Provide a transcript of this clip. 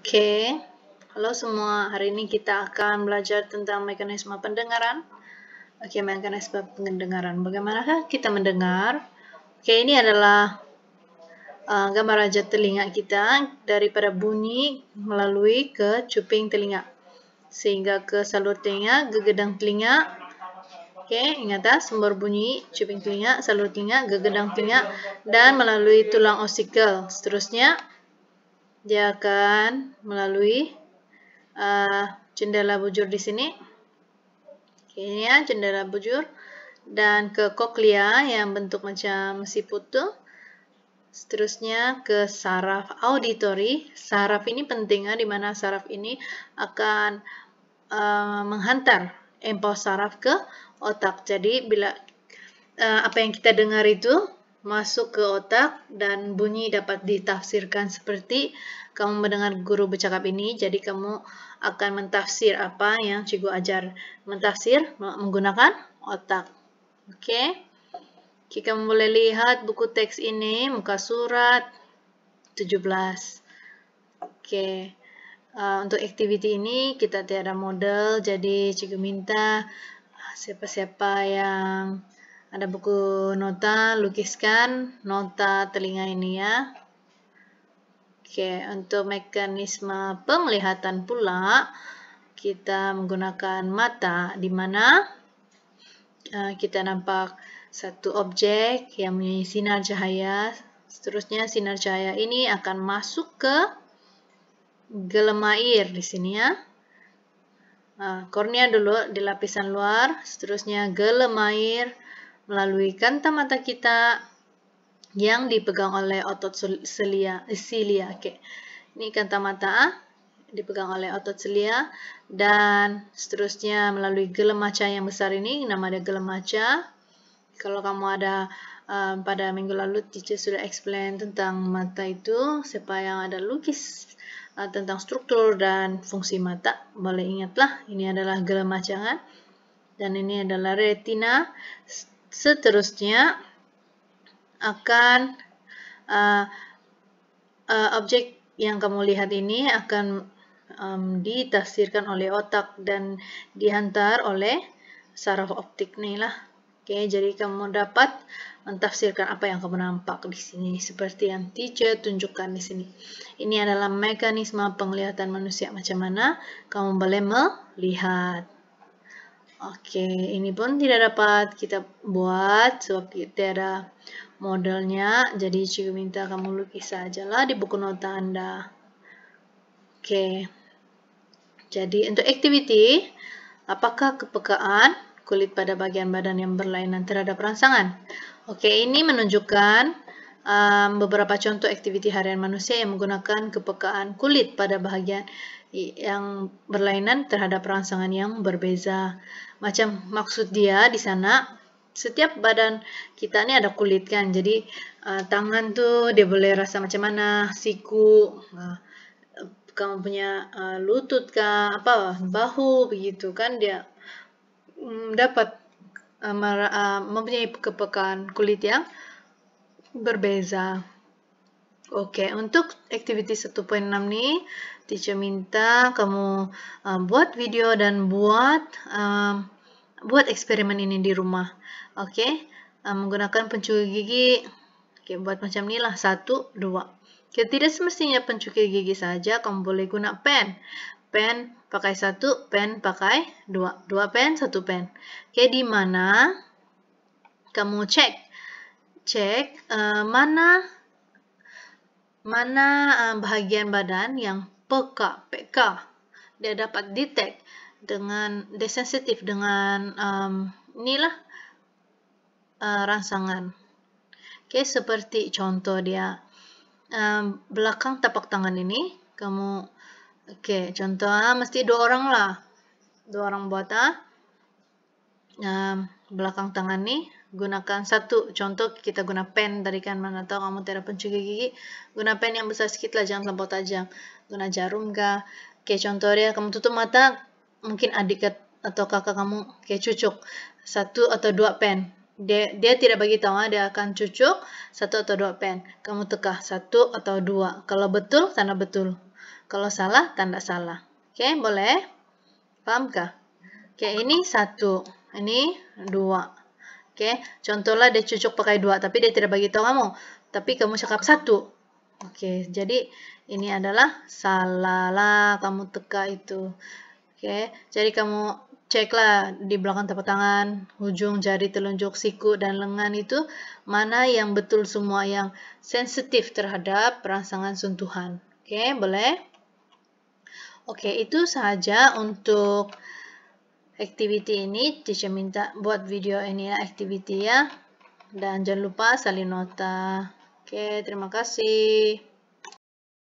Oke, okay. halo semua. Hari ini kita akan belajar tentang mekanisme pendengaran. Oke, okay, mekanisme pendengaran. Bagaimanakah kita mendengar? Oke, okay, ini adalah uh, gambar raja telinga kita daripada bunyi melalui ke cuping telinga. Sehingga ke salur telinga, gegedang telinga. Oke, ingat ya, sumber bunyi, cuping telinga, salur telinga, gegedang telinga, dan melalui tulang osikel. Seterusnya, dia ya akan melalui uh, jendela bujur di sini. Oke, ini ya jendela bujur dan ke koklea yang bentuk macam siput tuh. Seterusnya ke saraf auditory. Saraf ini penting ya, di mana saraf ini akan uh, menghantar empo saraf ke otak. Jadi bila uh, apa yang kita dengar itu masuk ke otak dan bunyi dapat ditafsirkan seperti kamu mendengar guru bercakap ini, jadi kamu akan mentafsir apa yang cikgu ajar. Mentafsir menggunakan otak. Oke. Okay? kamu boleh lihat buku teks ini, muka surat 17. Oke. Okay. Uh, eh, untuk aktiviti ini kita tiada model, jadi cikgu minta siapa-siapa yang ada buku nota, lukiskan nota telinga ini ya. Oke, untuk mekanisme penglihatan pula, kita menggunakan mata, di mana eh, kita nampak satu objek yang mempunyai sinar cahaya. Seterusnya, sinar cahaya ini akan masuk ke gelem air di sini ya. Eh, kornea dulu di lapisan luar, seterusnya gelem air, melalui kanta mata kita yang dipegang oleh otot selia, eh, silia. Oke. Ini kanta mata A, dipegang oleh otot selia dan seterusnya melalui gelemaca yang besar ini namanya gelemaca. Kalau kamu ada um, pada minggu lalu teacher sudah explain tentang mata itu, siapa yang ada lukis eh, tentang struktur dan fungsi mata, boleh ingatlah ini adalah gelemacangan Dan ini adalah retina seterusnya akan uh, uh, objek yang kamu lihat ini akan um, ditafsirkan oleh otak dan dihantar oleh saraf optik nih lah. Oke, jadi kamu dapat mentafsirkan apa yang kamu nampak di sini seperti yang teacher tunjukkan di sini. Ini adalah mekanisme penglihatan manusia macam mana kamu boleh melihat. Oke, ini pun tidak dapat kita buat sebab tidak ada modelnya. Jadi cikgu minta kamu lukis lah di buku nota Anda. Oke. Jadi untuk activity, apakah kepekaan kulit pada bagian badan yang berlainan terhadap rangsangan? Oke, ini menunjukkan um, beberapa contoh aktiviti harian manusia yang menggunakan kepekaan kulit pada bahagian yang berlainan terhadap perangsangan yang berbeza. Macam maksud dia di sana setiap badan kita ini ada kulit kan. Jadi uh, tangan tuh dia boleh rasa macam mana, siku, uh, kamu punya uh, lutut kah, apa bahu begitu kan dia um, dapat uh, mempunyai kepekaan kulit yang berbeza. Oke, untuk activity 1.6 nih, teacher minta kamu uh, buat video dan buat uh, buat eksperimen ini di rumah. Oke, uh, menggunakan pencuci gigi. Oke, buat macam inilah, satu, dua. Okay, tidak semestinya pencuci gigi saja, kamu boleh guna pen. Pen pakai satu, pen pakai dua. Dua pen, satu pen. Oke, di mana kamu cek cek uh, mana mana uh, bahagian badan yang peka, PK. Dia dapat detect dengan desensitif dengan um, inilah uh, rangsangan. Oke, seperti contoh dia um, belakang tapak tangan ini kamu oke, contoh ah, mesti dua orang lah. Dua orang buat ah. Um, belakang tangan nih gunakan satu contoh kita guna pen dari kan mana tahu kamu tidak pencuci gigi guna pen yang besar sedikit lah jangan terlalu tajam guna jarum ga kayak contoh ya kamu tutup mata mungkin adik atau kakak kamu kayak cucuk satu atau dua pen dia dia tidak bagi tahu ah, dia akan cucuk satu atau dua pen kamu tekah satu atau dua kalau betul tanda betul kalau salah tanda salah oke okay, boleh paham kah kayak ini satu ini dua Oke, contohlah dia cucuk pakai dua, tapi dia tidak bagi tahu kamu. Tapi kamu cakap satu. Oke, jadi ini adalah salah lah kamu teka itu. Oke, jadi kamu ceklah di belakang tepuk tangan, ujung jari telunjuk siku dan lengan itu mana yang betul semua yang sensitif terhadap perangsangan sentuhan. Oke, boleh? Oke, itu saja untuk aktiviti ini teacher minta buat video ini ya aktiviti ya dan jangan lupa salin nota oke terima kasih